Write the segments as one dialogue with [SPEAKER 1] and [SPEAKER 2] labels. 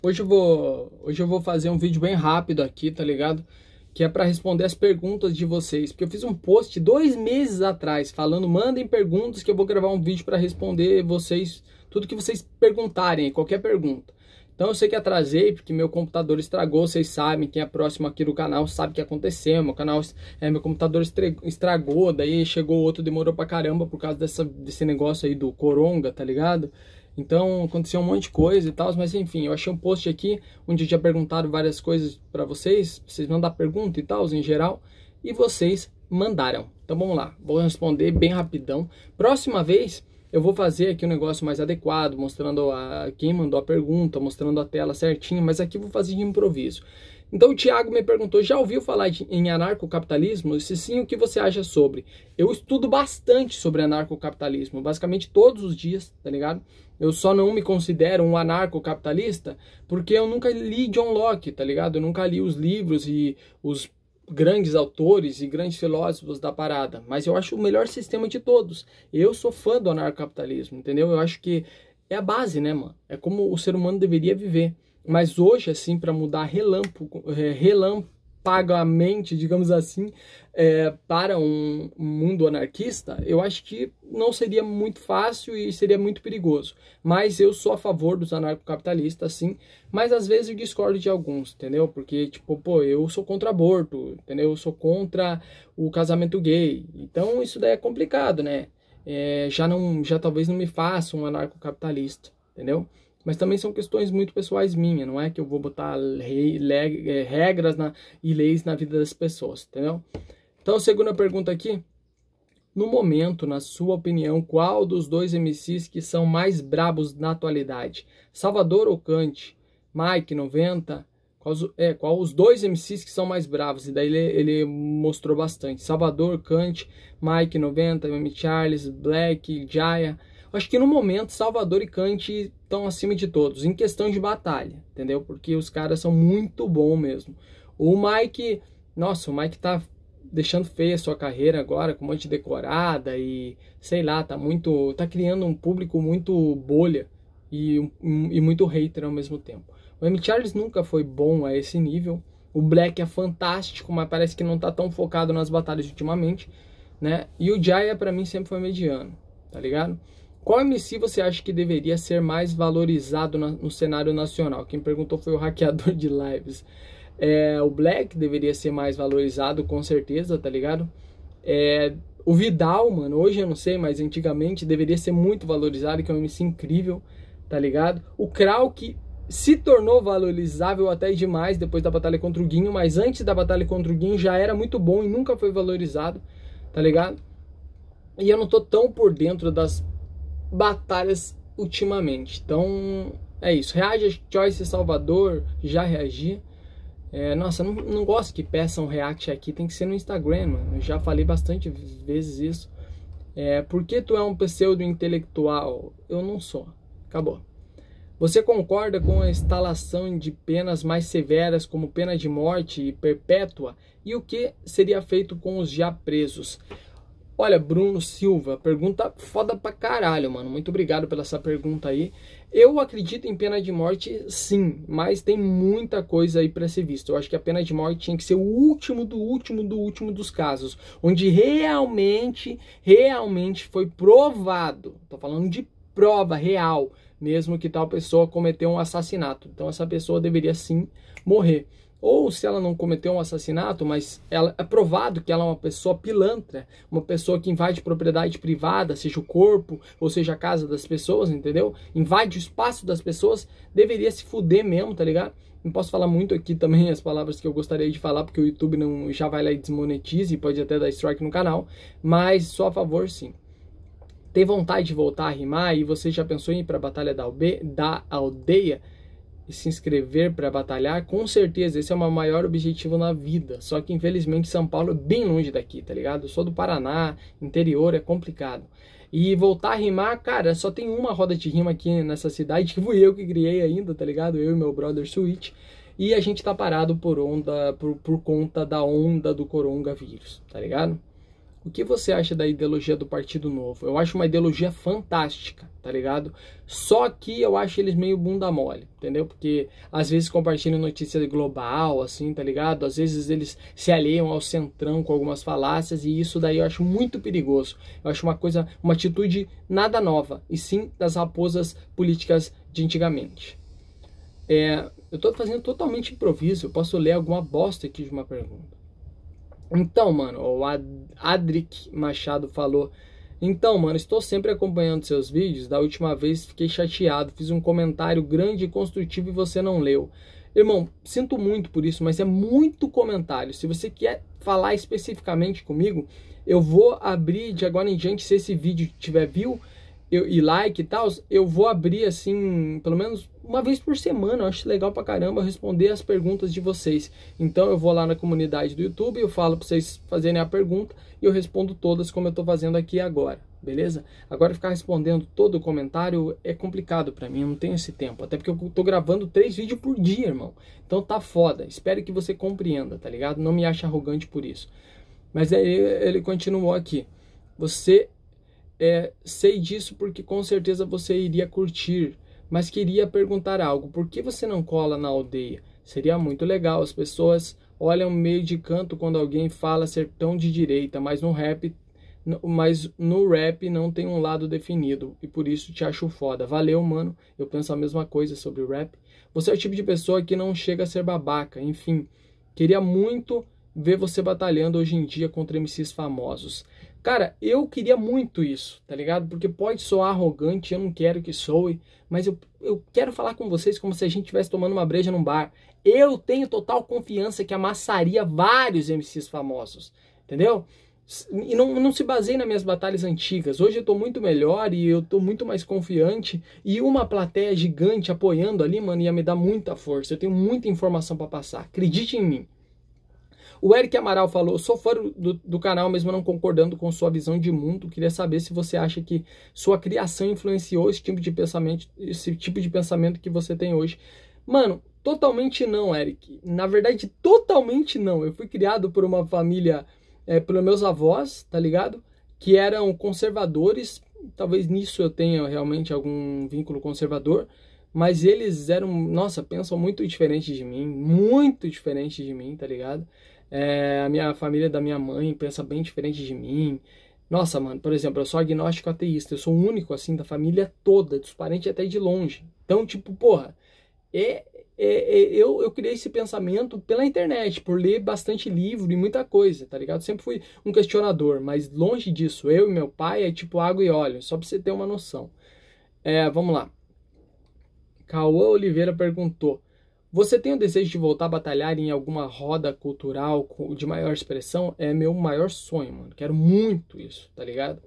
[SPEAKER 1] Hoje eu vou, hoje eu vou fazer um vídeo bem rápido aqui, tá ligado? Que é para responder as perguntas de vocês, porque eu fiz um post dois meses atrás falando mandem perguntas que eu vou gravar um vídeo para responder vocês tudo que vocês perguntarem, qualquer pergunta. Então eu sei que atrasei porque meu computador estragou, vocês sabem, quem é próximo aqui do canal sabe o que aconteceu, meu canal, é, meu computador estragou, daí chegou outro, demorou pra caramba por causa dessa, desse negócio aí do coronga, tá ligado? Então aconteceu um monte de coisa e tal, mas enfim, eu achei um post aqui onde já perguntaram várias coisas para vocês, vocês mandaram pergunta e tal, em geral, e vocês mandaram. Então vamos lá, vou responder bem rapidão. Próxima vez eu vou fazer aqui um negócio mais adequado, mostrando a quem mandou a pergunta, mostrando a tela certinho, mas aqui vou fazer de improviso. Então o Tiago me perguntou: já ouviu falar de, em anarcocapitalismo? Se sim, o que você acha sobre? Eu estudo bastante sobre anarcocapitalismo, basicamente todos os dias, tá ligado? Eu só não me considero um anarcocapitalista porque eu nunca li John Locke, tá ligado? Eu nunca li os livros e os grandes autores e grandes filósofos da parada, mas eu acho o melhor sistema de todos. Eu sou fã do anarcocapitalismo, entendeu? Eu acho que é a base, né, mano? É como o ser humano deveria viver. Mas hoje, assim, para mudar relâmpago, é, relampagamente, digamos assim, é, para um mundo anarquista, eu acho que não seria muito fácil e seria muito perigoso. Mas eu sou a favor dos anarcocapitalistas, sim. Mas às vezes eu discordo de alguns, entendeu? Porque, tipo, pô, eu sou contra aborto, entendeu? Eu sou contra o casamento gay. Então isso daí é complicado, né? É, já não, já talvez não me faça um anarcocapitalista, entendeu? mas também são questões muito pessoais minhas, não é que eu vou botar rei, le, é, regras na, e leis na vida das pessoas, entendeu? Então, segunda pergunta aqui, no momento, na sua opinião, qual dos dois MCs que são mais brabos na atualidade? Salvador ou Kant? Mike 90? é, qual os dois MCs que são mais bravos? E daí ele, ele mostrou bastante. Salvador, Kant, Mike 90, M. Charles, Black, Jaya. Acho que no momento Salvador e Cante estão acima de todos, em questão de batalha, entendeu? Porque os caras são muito bons mesmo. O Mike, nossa, o Mike tá deixando feia a sua carreira agora, com um monte de decorada e sei lá, tá muito. tá criando um público muito bolha e, um, e muito hater ao mesmo tempo. O M. Charles nunca foi bom a esse nível. O Black é fantástico, mas parece que não tá tão focado nas batalhas ultimamente, né? E o Jaya para mim sempre foi mediano, tá ligado? Qual MC você acha que deveria ser mais valorizado no cenário nacional? Quem perguntou foi o hackeador de lives. É, o Black deveria ser mais valorizado, com certeza, tá ligado? É, o Vidal, mano, hoje eu não sei, mas antigamente deveria ser muito valorizado, que é um MC incrível, tá ligado? O Krauk se tornou valorizável até demais depois da batalha contra o Guinho, mas antes da batalha contra o Guinho já era muito bom e nunca foi valorizado, tá ligado? E eu não tô tão por dentro das batalhas ultimamente. Então é isso. Reage a Choice Salvador, já reagi. É, nossa, não, não gosto que peçam react aqui, tem que ser no Instagram, mano. Eu já falei bastante vezes isso. É, por que tu é um pseudo-intelectual? Eu não sou. Acabou. Você concorda com a instalação de penas mais severas, como pena de morte e perpétua? E o que seria feito com os já presos? Olha, Bruno Silva, pergunta foda pra caralho, mano. Muito obrigado pela essa pergunta aí. Eu acredito em pena de morte, sim, mas tem muita coisa aí para ser vista. Eu acho que a pena de morte tinha que ser o último do último do último dos casos, onde realmente, realmente foi provado. Tô falando de prova real mesmo que tal pessoa cometeu um assassinato. Então essa pessoa deveria sim morrer ou se ela não cometeu um assassinato, mas ela, é provado que ela é uma pessoa pilantra, uma pessoa que invade propriedade privada, seja o corpo ou seja a casa das pessoas, entendeu? Invade o espaço das pessoas, deveria se fuder mesmo, tá ligado? Não posso falar muito aqui também as palavras que eu gostaria de falar, porque o YouTube não já vai lá e desmonetiza e pode até dar strike no canal, mas só a favor sim. ter vontade de voltar a rimar e você já pensou em ir para a Batalha da, Albe, da Aldeia? se inscrever para batalhar, com certeza esse é o meu maior objetivo na vida. Só que infelizmente São Paulo é bem longe daqui, tá ligado? Eu sou do Paraná, interior é complicado. E voltar a rimar, cara, só tem uma roda de rima aqui nessa cidade, que fui tipo eu que criei ainda, tá ligado? Eu e meu brother Switch. E a gente tá parado por onda, por, por conta da onda do coronavírus, tá ligado? O que você acha da ideologia do Partido Novo? Eu acho uma ideologia fantástica, tá ligado? Só que eu acho eles meio bunda mole, entendeu? Porque às vezes compartilham notícia global, assim, tá ligado? Às vezes eles se alheiam ao centrão com algumas falácias e isso daí eu acho muito perigoso. Eu acho uma coisa, uma atitude nada nova, e sim das raposas políticas de antigamente. É, eu tô fazendo totalmente improviso, eu posso ler alguma bosta aqui de uma pergunta. Então, mano, o Adric Machado falou. Então, mano, estou sempre acompanhando seus vídeos. Da última vez fiquei chateado, fiz um comentário grande e construtivo e você não leu. Irmão, sinto muito por isso, mas é muito comentário. Se você quer falar especificamente comigo, eu vou abrir de agora em diante se esse vídeo tiver view eu, e like e tal, eu vou abrir assim, pelo menos uma vez por semana. Eu acho legal pra caramba responder as perguntas de vocês. Então eu vou lá na comunidade do YouTube, eu falo pra vocês fazerem a pergunta e eu respondo todas como eu tô fazendo aqui agora. Beleza? Agora ficar respondendo todo o comentário é complicado para mim, eu não tenho esse tempo. Até porque eu tô gravando três vídeos por dia, irmão. Então tá foda. Espero que você compreenda, tá ligado? Não me ache arrogante por isso. Mas aí ele continuou aqui. Você é, sei disso porque com certeza você iria curtir, mas queria perguntar algo. Por que você não cola na aldeia? Seria muito legal. As pessoas olham meio de canto quando alguém fala ser tão de direita, mas no rap, mas no rap não tem um lado definido e por isso te acho foda. Valeu, mano. Eu penso a mesma coisa sobre o rap. Você é o tipo de pessoa que não chega a ser babaca. Enfim, queria muito ver você batalhando hoje em dia contra MCs famosos. Cara, eu queria muito isso, tá ligado? Porque pode soar arrogante, eu não quero que soe, mas eu, eu quero falar com vocês como se a gente estivesse tomando uma breja num bar. Eu tenho total confiança que amassaria vários MCs famosos, entendeu? E não, não se baseie nas minhas batalhas antigas. Hoje eu tô muito melhor e eu tô muito mais confiante. E uma plateia gigante apoiando ali, mano, ia me dar muita força. Eu tenho muita informação para passar. Acredite em mim. O Eric Amaral falou: sou fã do, do canal, mesmo não concordando com sua visão de mundo. Queria saber se você acha que sua criação influenciou esse tipo de pensamento, esse tipo de pensamento que você tem hoje. Mano, totalmente não, Eric. Na verdade, totalmente não. Eu fui criado por uma família, é, pelos meus avós, tá ligado? Que eram conservadores. Talvez nisso eu tenha realmente algum vínculo conservador mas eles eram, nossa, pensam muito diferente de mim, muito diferente de mim, tá ligado? É, a minha família da minha mãe pensa bem diferente de mim. Nossa, mano, por exemplo, eu sou agnóstico ateísta, eu sou o único, assim, da família toda, dos parentes até de longe. Então, tipo, porra, é, é, é, eu, eu criei esse pensamento pela internet, por ler bastante livro e muita coisa, tá ligado? Sempre fui um questionador, mas longe disso, eu e meu pai é tipo água e óleo, só pra você ter uma noção. É, vamos lá. Cauã Oliveira perguntou: você tem o desejo de voltar a batalhar em alguma roda cultural de maior expressão? É meu maior sonho, mano. Quero muito isso, tá ligado?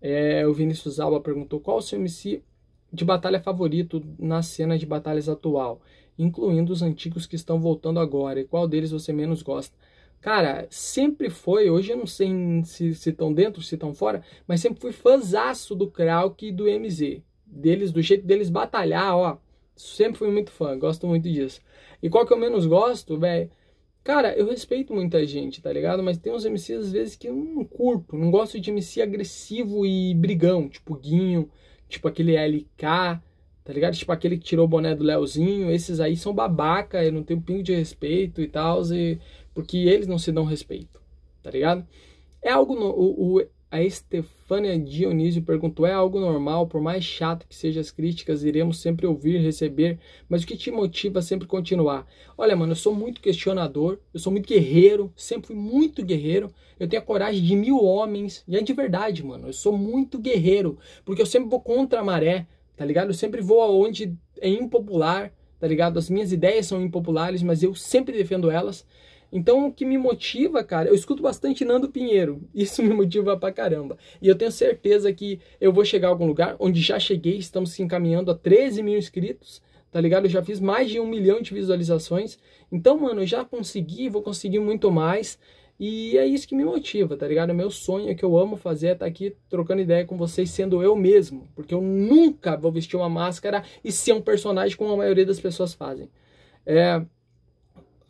[SPEAKER 1] É, o Vinícius Alba perguntou qual o seu MC de batalha favorito na cena de batalhas atual, incluindo os antigos que estão voltando agora, e qual deles você menos gosta? Cara, sempre foi, hoje eu não sei se estão dentro, se estão fora, mas sempre fui fãzaço do Krauk e do MZ. Deles, do jeito deles batalhar, ó sempre fui muito fã, gosto muito disso. E qual que eu menos gosto, velho? Cara, eu respeito muita gente, tá ligado? Mas tem uns MCs às vezes que eu não curto, não gosto de MC agressivo e brigão, tipo Guinho, tipo aquele LK, tá ligado? Tipo aquele que tirou o boné do Leozinho, esses aí são babaca, eu não tenho um pingo de respeito e tal, e... porque eles não se dão respeito, tá ligado? É algo, no... o, o a Estefânia Dionísio perguntou: É algo normal, por mais chato que sejam as críticas, iremos sempre ouvir, receber, mas o que te motiva a sempre continuar? Olha, mano, eu sou muito questionador, eu sou muito guerreiro, sempre fui muito guerreiro. Eu tenho a coragem de mil homens, e é de verdade, mano, eu sou muito guerreiro, porque eu sempre vou contra a maré, tá ligado? Eu sempre vou aonde é impopular, tá ligado? As minhas ideias são impopulares, mas eu sempre defendo elas. Então, o que me motiva, cara, eu escuto bastante Nando Pinheiro. Isso me motiva pra caramba. E eu tenho certeza que eu vou chegar a algum lugar onde já cheguei, estamos se encaminhando a 13 mil inscritos tá ligado? Eu já fiz mais de um milhão de visualizações. Então, mano, eu já consegui, vou conseguir muito mais. E é isso que me motiva, tá ligado? O meu sonho, é que eu amo fazer, é estar tá aqui trocando ideia com vocês, sendo eu mesmo. Porque eu nunca vou vestir uma máscara e ser um personagem como a maioria das pessoas fazem. É,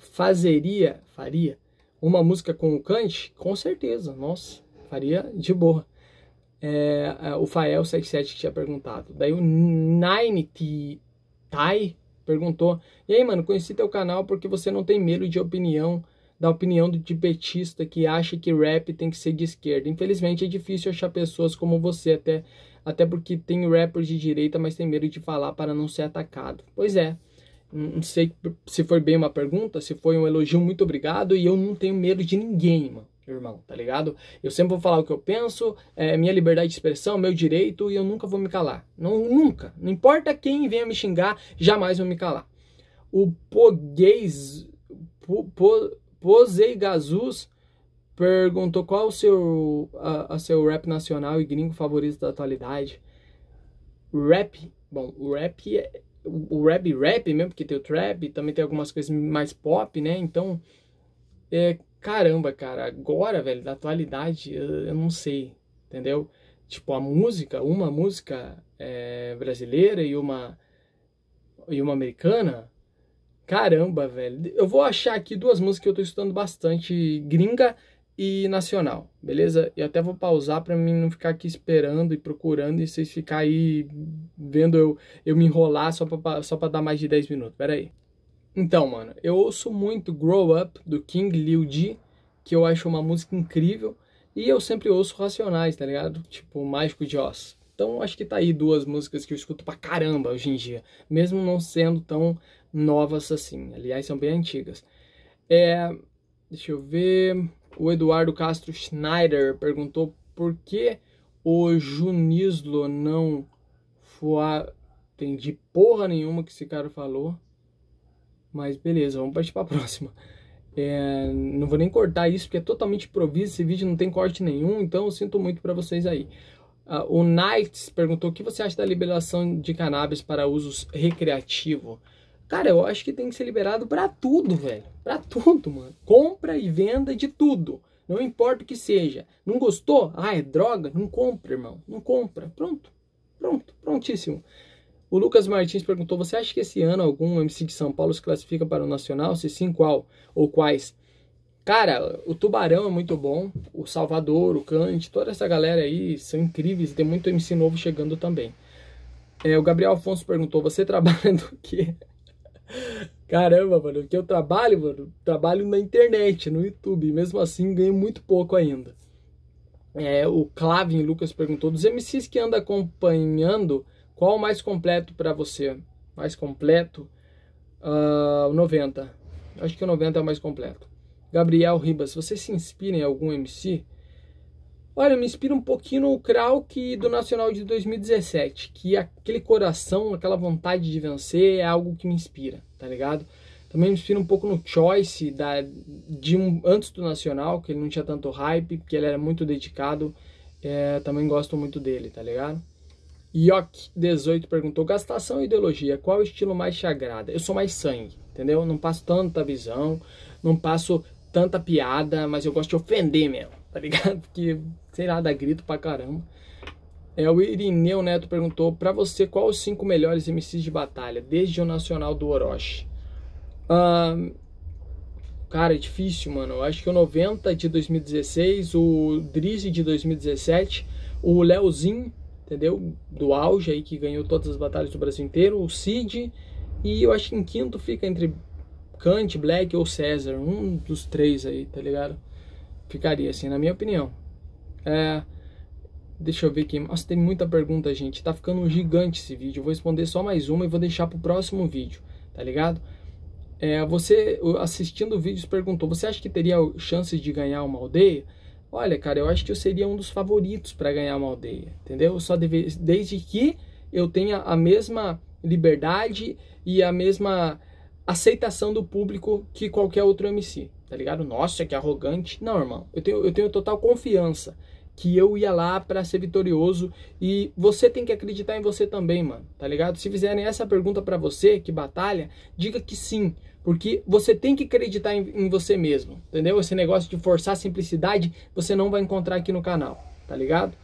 [SPEAKER 1] fazeria, faria uma música com o Kant? Com certeza, nossa, faria de boa. É, é o Fael77 tinha perguntado. Daí o Nine Tai perguntou: E aí, mano, conheci teu canal porque você não tem medo de opinião, da opinião de petista que acha que rap tem que ser de esquerda. Infelizmente é difícil achar pessoas como você, até, até porque tem rappers de direita, mas tem medo de falar para não ser atacado. Pois é, não sei se foi bem uma pergunta, se foi um elogio, muito obrigado. E eu não tenho medo de ninguém, mano, irmão, tá ligado? Eu sempre vou falar o que eu penso, é minha liberdade de expressão, meu direito, e eu nunca vou me calar. Não, nunca. Não importa quem venha me xingar, jamais vou me calar. O Poguês. Po, po, Posei Gazus perguntou qual o seu, a, a, seu rap nacional e gringo favorito da atualidade. Rap, bom, o rap é, o, rap rap mesmo, porque tem o trap, também tem algumas coisas mais pop, né? Então, é, caramba, cara, agora, velho, da atualidade, eu, eu, não sei, entendeu? Tipo, a música, uma música é, brasileira e uma, e uma americana, caramba, velho. Eu vou achar aqui duas músicas que eu tô estudando bastante, gringa, e nacional, beleza? Eu até vou pausar para mim não ficar aqui esperando e procurando e vocês ficar aí vendo eu, eu me enrolar só para só pra dar mais de 10 minutos. Pera aí. Então, mano, eu ouço muito Grow Up do King Liu Ji, que eu acho uma música incrível, e eu sempre ouço Racionais, tá ligado? Tipo Mágico de Oz. Então, acho que tá aí duas músicas que eu escuto pra caramba hoje em dia, mesmo não sendo tão novas assim. Aliás, são bem antigas. É, deixa eu ver o Eduardo Castro Schneider perguntou por que o Junislo não foi. Entendi porra nenhuma que esse cara falou. Mas beleza, vamos partir a próxima. É, não vou nem cortar isso porque é totalmente improviso. Esse vídeo não tem corte nenhum, então eu sinto muito para vocês aí. Uh, o Knights perguntou o que você acha da liberação de cannabis para usos recreativo. Cara, eu acho que tem que ser liberado para tudo, velho. Para tudo, mano. Compra e venda de tudo. Não importa o que seja. Não gostou? Ah, é droga? Não compra, irmão. Não compra. Pronto. Pronto. Prontíssimo. O Lucas Martins perguntou: Você acha que esse ano algum MC de São Paulo se classifica para o Nacional? Se sim, qual? Ou quais? Cara, o Tubarão é muito bom, o Salvador, o Cante, toda essa galera aí são incríveis, tem muito MC novo chegando também. É, o Gabriel Afonso perguntou: Você trabalha do quê? Caramba, mano, Que eu trabalho, mano, trabalho na internet, no YouTube, mesmo assim ganho muito pouco ainda. É, o Clavin Lucas perguntou: dos MCs que anda acompanhando, qual o mais completo para você? Mais completo? Uh, ah, 90. Acho que o 90 é o mais completo. Gabriel Ribas, você se inspira em algum MC? Olha, me inspira um pouquinho no Krauk do Nacional de 2017, que aquele coração, aquela vontade de vencer é algo que me inspira, tá ligado? Também me inspira um pouco no Choice da, de um, antes do Nacional, que ele não tinha tanto hype, porque ele era muito dedicado. É, também gosto muito dele, tá ligado? Yok18 perguntou: gastação e ideologia, qual é estilo mais te agrada? Eu sou mais sangue, entendeu? Não passo tanta visão, não passo tanta piada, mas eu gosto de ofender mesmo tá ligado? Porque, sei lá, dá grito pra caramba. É, o Irineu Neto perguntou para você qual os cinco melhores MCs de batalha, desde o Nacional do Orochi. Um, cara, é difícil, mano. Eu acho que o 90 de 2016, o Drizzy de 2017, o Leozinho, entendeu? Do auge aí, que ganhou todas as batalhas do Brasil inteiro, o Cid, e eu acho que em quinto fica entre Kant, Black ou César, um dos três aí, tá ligado? Ficaria assim, na minha opinião. É, deixa eu ver aqui. Nossa, tem muita pergunta, gente. Tá ficando gigante esse vídeo. Eu vou responder só mais uma e vou deixar pro próximo vídeo, tá ligado? É, você assistindo vídeos perguntou: você acha que teria chances de ganhar uma aldeia? Olha, cara, eu acho que eu seria um dos favoritos para ganhar uma aldeia, entendeu? Só deve, desde que eu tenha a mesma liberdade e a mesma aceitação do público que qualquer outro MC tá ligado? Nossa, que arrogante. Não, irmão, eu tenho, eu tenho total confiança que eu ia lá para ser vitorioso e você tem que acreditar em você também, mano, tá ligado? Se fizerem essa pergunta para você, que batalha, diga que sim, porque você tem que acreditar em, em, você mesmo, entendeu? Esse negócio de forçar a simplicidade, você não vai encontrar aqui no canal, tá ligado?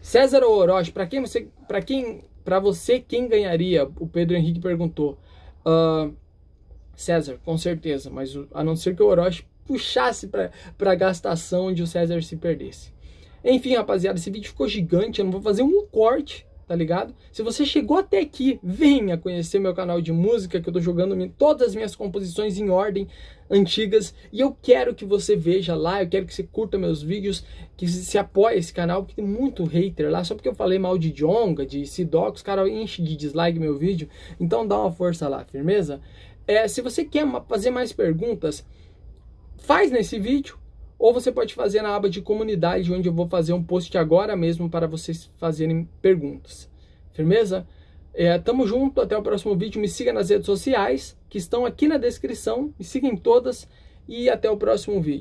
[SPEAKER 1] César Orochi, para quem você, para quem, para você quem ganharia? O Pedro Henrique perguntou. Uh, César, com certeza, mas a não ser que o Orochi puxasse para a gastação onde o César se perdesse. Enfim, rapaziada, esse vídeo ficou gigante, eu não vou fazer um corte, tá ligado? Se você chegou até aqui, venha conhecer meu canal de música, que eu tô jogando todas as minhas composições em ordem antigas, e eu quero que você veja lá, eu quero que você curta meus vídeos, que se apoie esse canal, porque tem muito hater lá, só porque eu falei mal de Jonga, de Sidoc, os caras enchem de dislike meu vídeo, então dá uma força lá, firmeza? É, se você quer fazer mais perguntas, faz nesse vídeo ou você pode fazer na aba de comunidade, onde eu vou fazer um post agora mesmo para vocês fazerem perguntas. Firmeza? É, tamo junto, até o próximo vídeo. Me siga nas redes sociais que estão aqui na descrição, me siga em todas e até o próximo vídeo.